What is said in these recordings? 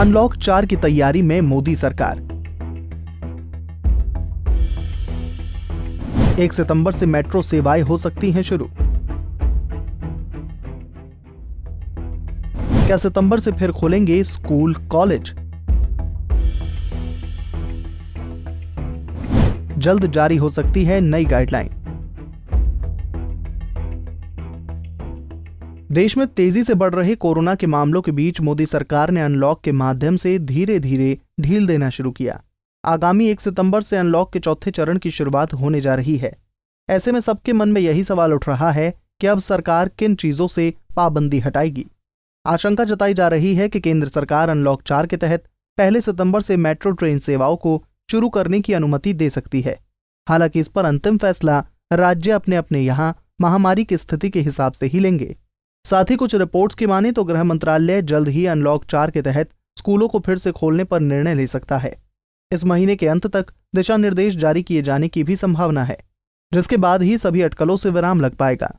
unlock चार की तैयारी में मोदी सरकार 1 सितंबर से मेट्रो सेवाएं हो सकती हैं शुरू क्या सितंबर से फिर खोलेंगे स्कूल कॉलेज जल्द जारी हो सकती है नई गाइडलाइन देश में तेजी से बढ़ रहे कोरोना के मामलों के बीच मोदी सरकार ने अनलॉक के माध्यम से धीरे धीरे ढील देना शुरू किया आगामी एक सितंबर से अनलॉक के चौथे चरण की शुरुआत होने जा रही है ऐसे में सबके मन में यही सवाल उठ रहा है कि अब सरकार किन चीजों से पाबंदी हटाएगी आशंका जताई जा रही है कि केंद्र सरकार अनलॉक चार के तहत पहले सितंबर से मेट्रो ट्रेन सेवाओं को शुरू करने की अनुमति दे सकती है हालांकि इस पर अंतिम फैसला राज्य अपने अपने यहां महामारी की स्थिति के हिसाब से ही लेंगे साथ ही कुछ रिपोर्ट्स की माने तो गृह मंत्रालय जल्द ही अनलॉक चार के तहत स्कूलों को फिर से खोलने पर निर्णय ले सकता है इस महीने के अंत तक दिशा निर्देश जारी किए जाने की भी संभावना है जिसके बाद ही सभी अटकलों से विराम लग पाएगा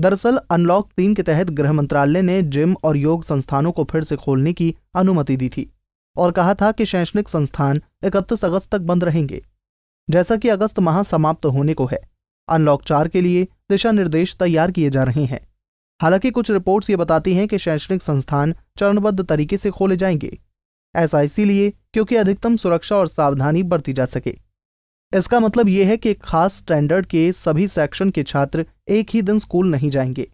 दरअसल अनलॉक तीन के तहत गृह मंत्रालय ने जिम और योग संस्थानों को फिर से खोलने की अनुमति दी थी और कहा था कि शैक्षणिक संस्थान इकतीस अगस्त तक बंद रहेंगे जैसा कि अगस्त माह समाप्त होने को है अनलॉक चार के लिए दिशा निर्देश तैयार किए जा रहे हैं हालांकि कुछ रिपोर्ट्स ये बताती हैं कि शैक्षणिक संस्थान चरणबद्ध तरीके से खोले जाएंगे ऐसा इसीलिए क्योंकि अधिकतम सुरक्षा और सावधानी बरती जा सके इसका मतलब यह है कि खास स्टैंडर्ड के सभी सेक्शन के छात्र एक ही दिन स्कूल नहीं जाएंगे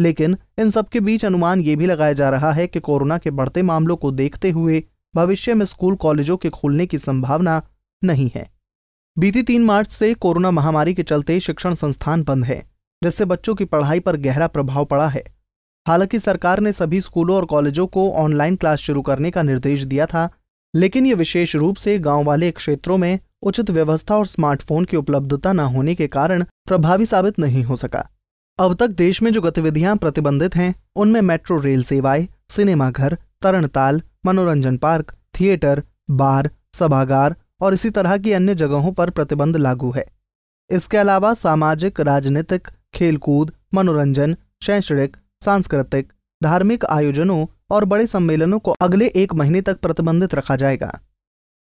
लेकिन इन सबके बीच अनुमान ये भी लगाया जा रहा है कि कोरोना के बढ़ते मामलों को देखते हुए भविष्य में स्कूल कॉलेजों के खुलने की संभावना नहीं है बीती तीन मार्च से कोरोना महामारी के चलते शिक्षण संस्थान बंद हैं जिससे बच्चों की पढ़ाई पर गहरा प्रभाव पड़ा है हालांकि सरकार ने सभी स्कूलों और कॉलेजों को ऑनलाइन क्लास शुरू करने का निर्देश दिया था लेकिन ये विशेष रूप से गांव वाले क्षेत्रों में उचित व्यवस्था और स्मार्टफोन की उपलब्धता न होने के कारण प्रभावी साबित नहीं हो सका अब तक देश में जो गतिविधियां प्रतिबंधित हैं उनमें मेट्रो रेल सेवाएं सिनेमाघर तरणताल मनोरंजन पार्क थिएटर बार सभागार और इसी तरह की अन्य जगहों पर प्रतिबंध लागू है इसके अलावा सामाजिक राजनीतिक खेलकूद मनोरंजन शैक्षणिक सांस्कृतिक धार्मिक आयोजनों और बड़े सम्मेलनों को अगले एक महीने तक प्रतिबंधित रखा जाएगा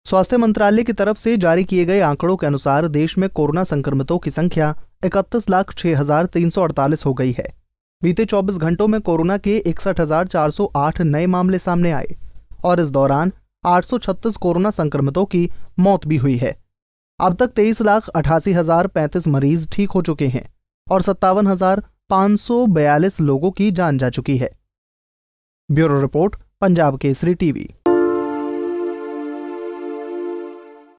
स्वास्थ्य मंत्रालय की तरफ से जारी किए गए आंकड़ों के अनुसार देश में कोरोना संक्रमितों की संख्या इकतीस लाख छह हजार तीन सौ अड़तालीस हो गई है बीते 24 घंटों में कोरोना के इकसठ हजार चार सौ आठ नए मामले सामने आए और इस दौरान छत्तीस कोरोना संक्रमितों की मौत भी हुई है अब तक तेईस लाख अठासी हजार पैंतीस मरीज ठीक हो चुके हैं और सत्तावन हजार सौ बयालीस लोगों की जान जा चुकी है bureau report Punjab Kesari TV